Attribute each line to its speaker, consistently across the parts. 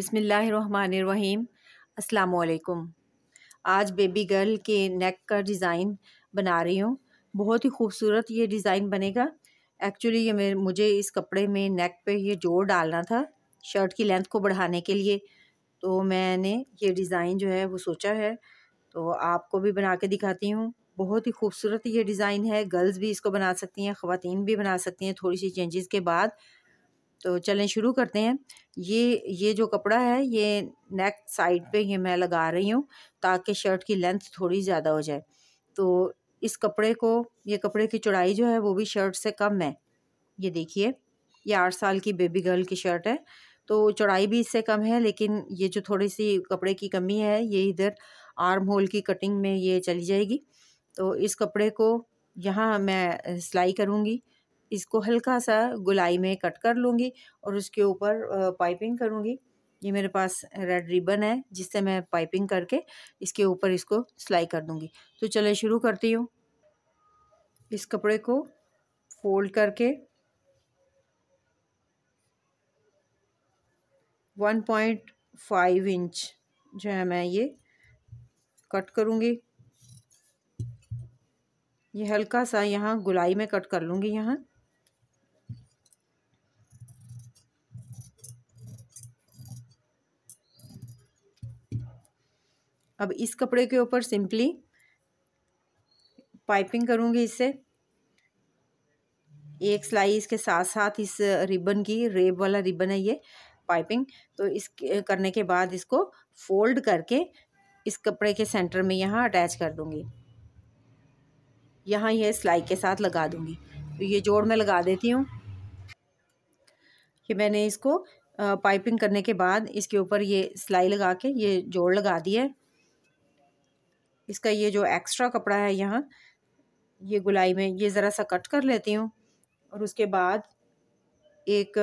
Speaker 1: बिसमीम् अल्लाम आज baby girl के नेक का डिज़ाइन बना रही हूँ बहुत ही खूबसूरत ये डिज़ाइन बनेगा एक्चुअली ये मेरे मुझे इस कपड़े में नेक पे ये जोड़ डालना था शर्ट की लेंथ को बढ़ाने के लिए तो मैंने ये डिज़ाइन जो है वो सोचा है तो आपको भी बना के दिखाती हूँ बहुत ही खूबसूरत ये डिज़ाइन है गर्ल्स भी इसको बना सकती हैं ख़वान भी बना सकती हैं थोड़ी सी चेंजेस के बाद तो चलें शुरू करते हैं ये ये जो कपड़ा है ये नेक साइड पे ये मैं लगा रही हूँ ताकि शर्ट की लेंथ थोड़ी ज़्यादा हो जाए तो इस कपड़े को ये कपड़े की चौड़ाई जो है वो भी शर्ट से कम है ये देखिए ये आठ साल की बेबी गर्ल की शर्ट है तो चौड़ाई भी इससे कम है लेकिन ये जो थोड़ी सी कपड़े की कमी है ये इधर आर्म होल की कटिंग में ये चली जाएगी तो इस कपड़े को यहाँ मैं सिलाई करूँगी इसको हल्का सा गुलाई में कट कर लूँगी और उसके ऊपर पाइपिंग करूँगी ये मेरे पास रेड रिबन है जिससे मैं पाइपिंग करके इसके ऊपर इसको सिलाई कर दूँगी तो चले शुरू करती हूँ इस कपड़े को फोल्ड करके वन पॉइंट फाइव इंच जो है मैं ये कट करूँगी ये हल्का सा यहाँ गुलाई में कट कर लूँगी यहाँ अब इस कपड़े के ऊपर सिंपली पाइपिंग करूँगी इससे एक सिलाई इसके साथ साथ इस रिबन की रेब वाला रिबन है ये पाइपिंग तो इस करने के बाद इसको फोल्ड करके इस कपड़े के सेंटर में यहाँ अटैच कर दूँगी यहाँ यह सिलाई के साथ लगा दूँगी तो ये जोड़ में लगा देती हूँ कि मैंने इसको पाइपिंग करने के बाद इसके ऊपर ये सिलाई लगा के ये जोड़ लगा दी है इसका ये जो एक्स्ट्रा कपड़ा है यहाँ ये गुलाई में ये ज़रा सा कट कर लेती हूँ और उसके बाद एक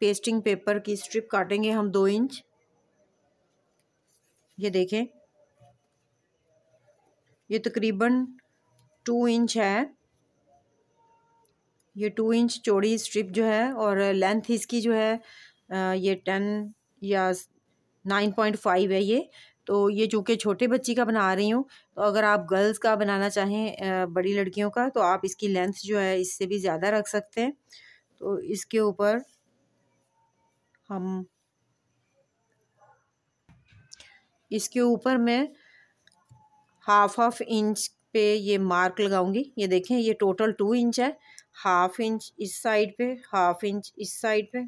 Speaker 1: पेस्टिंग पेपर की स्ट्रिप काटेंगे हम दो इंच ये देखें ये तकरीबन टू इंच है ये टू इंच चौड़ी स्ट्रिप जो है और लेंथ इसकी जो है ये टेन या नाइन पॉइंट फाइव है ये तो ये कि छोटे बच्ची का बना रही हूँ तो अगर आप गर्ल्स का बनाना चाहें बड़ी लड़कियों का तो आप इसकी लेंथ जो है इससे भी ज़्यादा रख सकते हैं तो इसके ऊपर हम इसके ऊपर मैं हाफ हाफ इंच पे ये मार्क लगाऊंगी ये देखें ये टोटल टू इंच है हाफ इंच इस साइड पे हाफ इंच इस साइड पे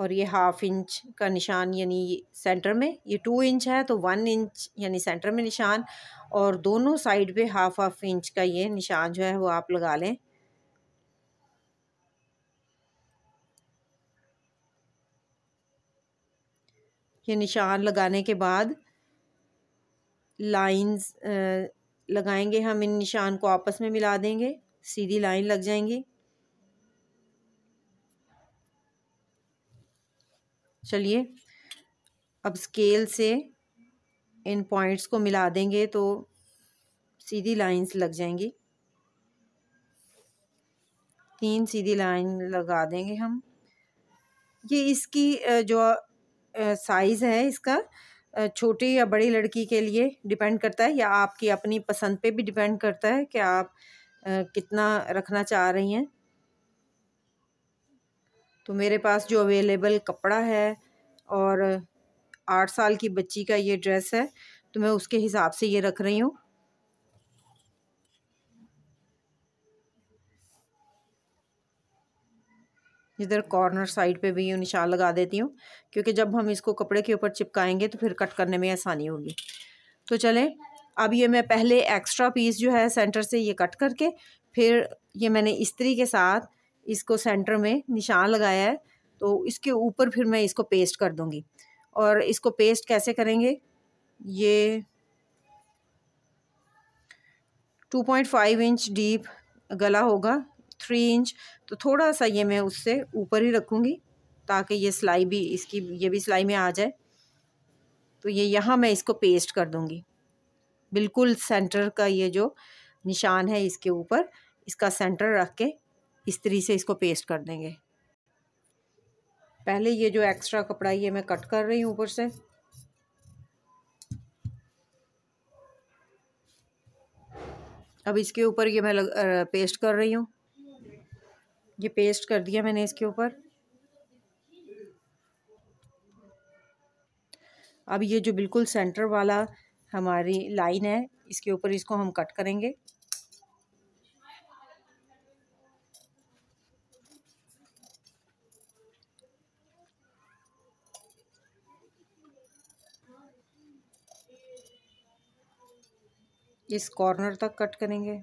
Speaker 1: और ये हाफ़ इंच का निशान यानी सेंटर में ये टू इंच है तो वन इंच यानी सेंटर में निशान और दोनों साइड पे हाफ हाफ इंच का ये निशान जो है वो आप लगा लें ये निशान लगाने के बाद लाइंस लगाएंगे हम इन निशान को आपस में मिला देंगे सीधी लाइन लग जाएंगी चलिए अब स्केल से इन पॉइंट्स को मिला देंगे तो सीधी लाइंस लग जाएंगी तीन सीधी लाइन लगा देंगे हम ये इसकी जो साइज़ है इसका छोटी या बड़ी लड़की के लिए डिपेंड करता है या आपकी अपनी पसंद पे भी डिपेंड करता है कि आप कितना रखना चाह रही हैं तो मेरे पास जो अवेलेबल कपड़ा है और आठ साल की बच्ची का ये ड्रेस है तो मैं उसके हिसाब से ये रख रही हूँ इधर कॉर्नर साइड पे भी ये निशान लगा देती हूँ क्योंकि जब हम इसको कपड़े के ऊपर चिपकाएंगे तो फिर कट करने में आसानी होगी तो चलें अब ये मैं पहले एक्स्ट्रा पीस जो है सेंटर से ये कट करके फिर ये मैंने इस्त्री के साथ इसको सेंटर में निशान लगाया है तो इसके ऊपर फिर मैं इसको पेस्ट कर दूँगी और इसको पेस्ट कैसे करेंगे ये 2.5 इंच डीप गला होगा थ्री इंच तो थोड़ा सा ये मैं उससे ऊपर ही रखूँगी ताकि ये सिलाई भी इसकी ये भी सिलाई में आ जाए तो ये यहाँ मैं इसको पेस्ट कर दूँगी बिल्कुल सेंटर का ये जो निशान है इसके ऊपर इसका सेंटर रख के इस्त्री से इसको पेस्ट कर देंगे पहले ये जो एक्स्ट्रा कपड़ा ये मैं कट कर रही हूँ ऊपर से अब इसके ऊपर ये मैं लग, पेस्ट कर रही हूँ ये पेस्ट कर दिया मैंने इसके ऊपर अब ये जो बिल्कुल सेंटर वाला हमारी लाइन है इसके ऊपर इसको हम कट करेंगे इस कॉर्नर तक कट करेंगे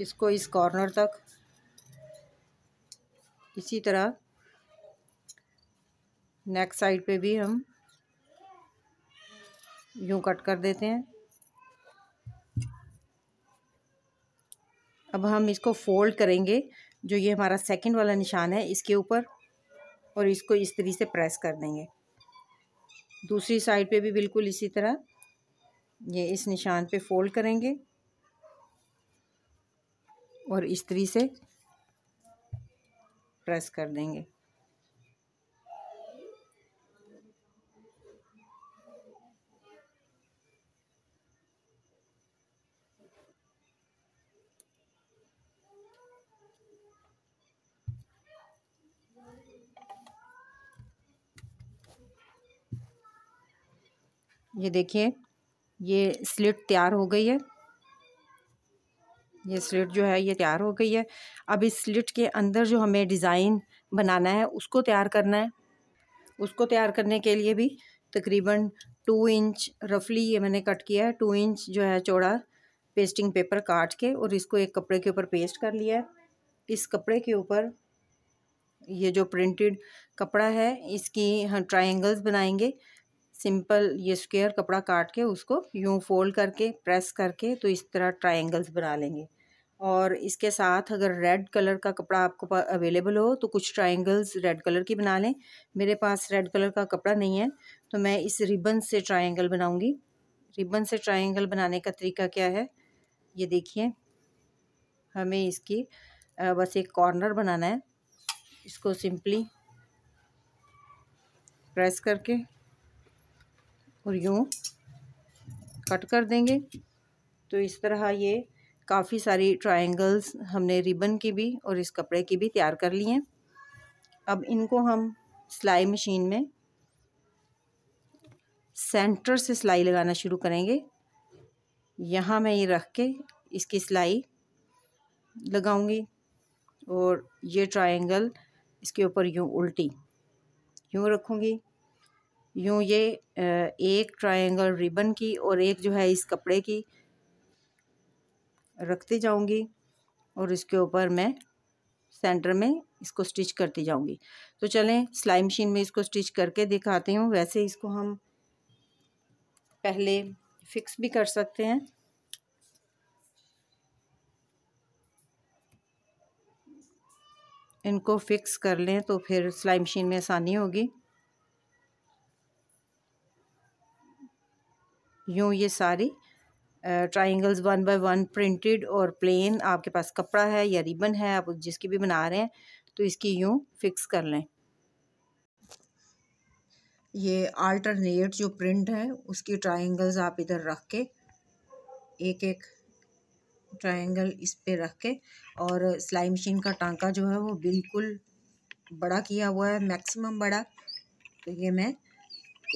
Speaker 1: इसको इस कॉर्नर तक इसी तरह नेक साइड पे भी हम यूं कट कर देते हैं अब हम इसको फोल्ड करेंगे जो ये हमारा सेकंड वाला निशान है इसके ऊपर और इसको इस तरीके से प्रेस कर देंगे दूसरी साइड पे भी बिल्कुल इसी तरह ये इस निशान पे फोल्ड करेंगे और इस तरीके से प्रेस कर देंगे ये देखिए ये स्लिट तैयार हो गई है ये स्लिट जो है ये तैयार हो गई है अब इस स्लिट के अंदर जो हमें डिज़ाइन बनाना है उसको तैयार करना है उसको तैयार करने के लिए भी तकरीबन टू इंच रफली ये मैंने कट किया है टू इंच जो है चौड़ा पेस्टिंग पेपर काट के और इसको एक कपड़े के ऊपर पेस्ट कर लिया है इस कपड़े के ऊपर ये जो प्रिंटेड कपड़ा है इसकी हम ट्राइंगल्स बनाएंगे सिंपल ये स्क्वेयर कपड़ा काट के उसको यूँ फोल्ड करके प्रेस करके तो इस तरह ट्राइंगल्स बना लेंगे और इसके साथ अगर रेड कलर का कपड़ा आपको अवेलेबल हो तो कुछ ट्राइंगल्स रेड कलर की बना लें मेरे पास रेड कलर का कपड़ा नहीं है तो मैं इस रिबन से ट्राइंगल बनाऊंगी रिबन से ट्राइंगल बनाने का तरीका क्या है ये देखिए हमें इसकी बस एक कॉर्नर बनाना है इसको सिंपली प्रेस करके और यूँ कट कर देंगे तो इस तरह ये काफ़ी सारी ट्रायंगल्स हमने रिबन की भी और इस कपड़े की भी तैयार कर लिए अब इनको हम सिलाई मशीन में सेंटर से सिलाई लगाना शुरू करेंगे यहाँ मैं ये रख के इसकी सिलाई लगाऊंगी और ये ट्रायंगल इसके ऊपर यूँ उल्टी यूँ रखूँगी यूँ ये एक ट्रायंगल रिबन की और एक जो है इस कपड़े की रखती जाऊंगी और इसके ऊपर मैं सेंटर में इसको स्टिच करती जाऊंगी तो चलें सिलाई मशीन में इसको स्टिच करके दिखाती हूँ वैसे इसको हम पहले फिक्स भी कर सकते हैं इनको फिक्स कर लें तो फिर सिलाई मशीन में आसानी होगी यूँ ये सारी triangles one by one printed और प्लेन आपके पास कपड़ा है या रिबन है आप जिसकी भी बना रहे हैं तो इसकी यूँ फिक्स कर लें ये आल्टरनेट जो प्रिंट है उसकी ट्राइंगल्स आप इधर रख के एक एक ट्राइंगल इस पे रख के और सिलाई मशीन का टांका जो है वो बिल्कुल बड़ा किया हुआ है मैक्सिमम बड़ा तो ये मैं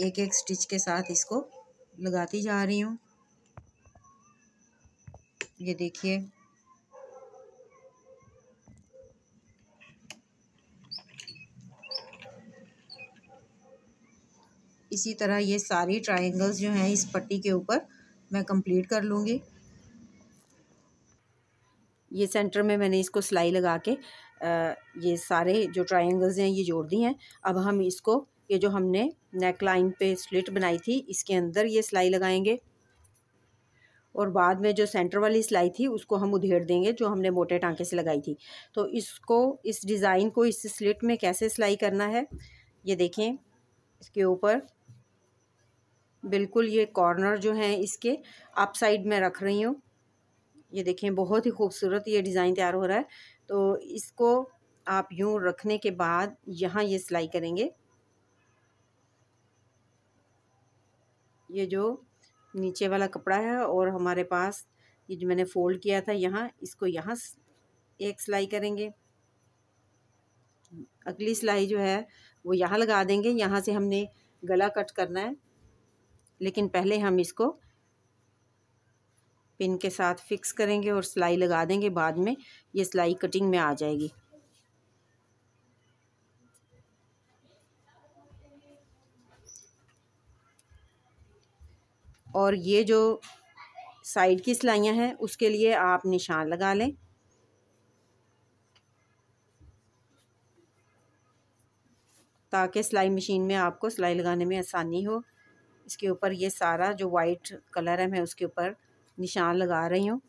Speaker 1: एक एक स्टिच के साथ इसको लगाती जा रही हूँ ये देखिए इसी तरह ये सारी ट्रायंगल्स जो हैं इस पट्टी के ऊपर मैं कंप्लीट कर लूँगी ये सेंटर में मैंने इसको सिलाई लगा के ये सारे जो ट्रायंगल्स हैं ये जोड़ दी हैं अब हम इसको ये जो हमने नेक लाइन पे स्लिट बनाई थी इसके अंदर ये सिलाई लगाएंगे और बाद में जो सेंटर वाली सिलाई थी उसको हम उधेड़ देंगे जो हमने मोटे टांके से लगाई थी तो इसको इस डिज़ाइन को इस स्लिट में कैसे सिलाई करना है ये देखें इसके ऊपर बिल्कुल ये कॉर्नर जो हैं इसके अप साइड में रख रही हूँ ये देखें बहुत ही खूबसूरत ये डिज़ाइन तैयार हो रहा है तो इसको आप यूँ रखने के बाद यहाँ ये सिलाई करेंगे ये जो नीचे वाला कपड़ा है और हमारे पास ये जो मैंने फ़ोल्ड किया था यहाँ इसको यहाँ एक सिलाई करेंगे अगली सिलाई जो है वो यहाँ लगा देंगे यहाँ से हमने गला कट करना है लेकिन पहले हम इसको पिन के साथ फिक्स करेंगे और सिलाई लगा देंगे बाद में ये सिलाई कटिंग में आ जाएगी और ये जो साइड की सिलाइयाँ हैं उसके लिए आप निशान लगा लें ताकि सिलाई मशीन में आपको सिलाई लगाने में आसानी हो इसके ऊपर ये सारा जो वाइट कलर है मैं उसके ऊपर निशान लगा रही हूँ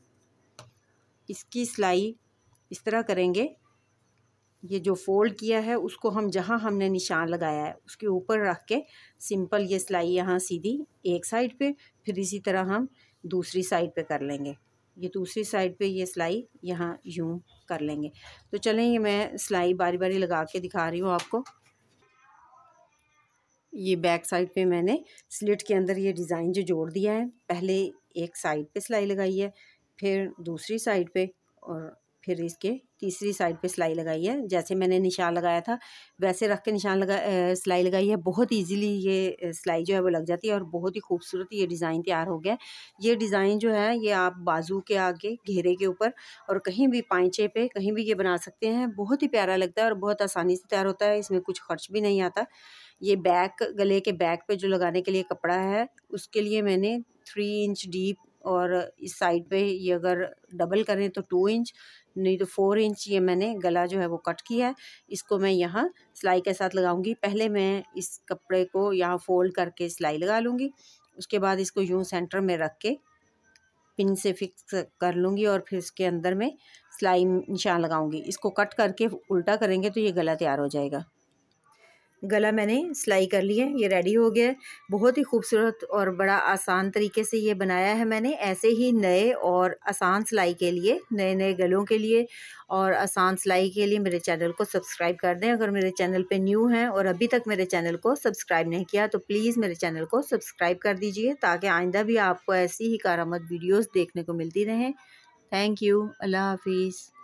Speaker 1: इसकी सिलाई इस तरह करेंगे ये जो फ़ोल्ड किया है उसको हम जहाँ हमने निशान लगाया है उसके ऊपर रख के सिंपल ये सिलाई यहाँ सीधी एक साइड पे फिर इसी तरह हम दूसरी साइड पे कर लेंगे ये दूसरी साइड पे ये सिलाई यहाँ यूँ कर लेंगे तो चलें ये मैं सिलाई बारी बारी लगा के दिखा रही हूँ आपको ये बैक साइड पे मैंने स्लिट के अंदर ये डिज़ाइन जो जोड़ दिया है पहले एक साइड पे सिलाई लगाई है फिर दूसरी साइड पे और फिर इसके तीसरी साइड पे सिलाई लगाई है जैसे मैंने निशान लगाया था वैसे रख के निशान लगा सिलाई लगाई है बहुत इजीली ये सिलाई जो है वो लग जाती है और बहुत ही खूबसूरत ये डिज़ाइन तैयार हो गया ये डिज़ाइन जो है ये आप बाजू के आगे घेरे के ऊपर और कहीं भी पाइचे पे कहीं भी ये बना सकते हैं बहुत ही प्यारा लगता है और बहुत आसानी से तैयार होता है इसमें कुछ खर्च भी नहीं आता ये बैक गले के बैक पर जो लगाने के लिए कपड़ा है उसके लिए मैंने थ्री इंच डीप और इस साइड पे ये अगर डबल करें तो टू इंच नहीं तो फोर इंच ये मैंने गला जो है वो कट किया है इसको मैं यहाँ सिलाई के साथ लगाऊंगी पहले मैं इस कपड़े को यहाँ फोल्ड करके सिलाई लगा लूँगी उसके बाद इसको यूँ सेंटर में रख के पिन से फिक्स कर लूँगी और फिर इसके अंदर में सिलाई निशान लगाऊँगी इसको कट करके उल्टा करेंगे तो ये गला तैयार हो जाएगा गला मैंने सिलाई कर लिया है ये रेडी हो गया है बहुत ही खूबसूरत और बड़ा आसान तरीके से ये बनाया है मैंने ऐसे ही नए और आसान सिलाई के लिए नए नए गलों के लिए और आसान सिलाई के लिए मेरे चैनल को सब्सक्राइब कर दें अगर मेरे चैनल पे न्यू हैं और अभी तक मेरे चैनल को सब्सक्राइब नहीं किया तो प्लीज़ मेरे चैनल को सब्सक्राइब कर दीजिए ताकि आइंदा भी आपको ऐसी ही कारामद वीडियोज़ देखने को मिलती रहें थैंक यू अल्लाह हाफिज़